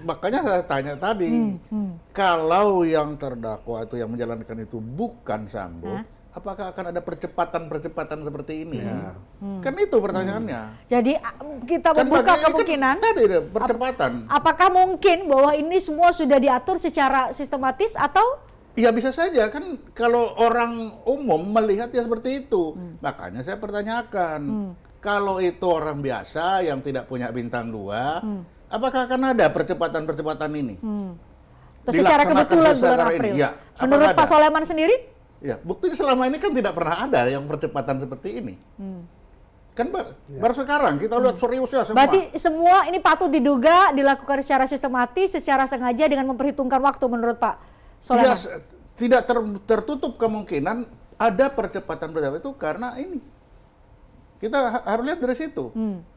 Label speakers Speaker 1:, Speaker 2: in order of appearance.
Speaker 1: Makanya saya tanya tadi, hmm, hmm. kalau yang terdakwa itu yang menjalankan itu bukan Sambo, Hah? apakah akan ada percepatan-percepatan seperti ini? Ya. Hmm. Kan
Speaker 2: itu pertanyaannya. Hmm. Jadi kita kan membuka kan kemungkinan. Kan, tadi percepatan. Ap apakah mungkin bahwa ini semua sudah diatur secara sistematis atau? Ya bisa saja kan
Speaker 1: kalau orang umum melihat ya seperti itu. Hmm. Makanya saya pertanyakan. Hmm. Kalau itu orang biasa yang tidak punya bintang dua, hmm Apakah akan ada percepatan-percepatan ini?
Speaker 3: Hmm. Terus secara kebetulan bulan April. Ini. Ya, Menurut Pak
Speaker 1: Soleman sendiri? Ya, buktinya selama ini kan tidak pernah ada yang percepatan seperti ini. Hmm. Kan
Speaker 2: bar, ya. baru sekarang kita lihat hmm. serius ya semua. Berarti semua ini patut diduga dilakukan secara sistematis, secara sengaja dengan memperhitungkan waktu menurut Pak Soleman. Ya, tidak ter,
Speaker 1: tertutup kemungkinan ada percepatan berapa itu karena ini. Kita harus lihat dari situ. Hmm.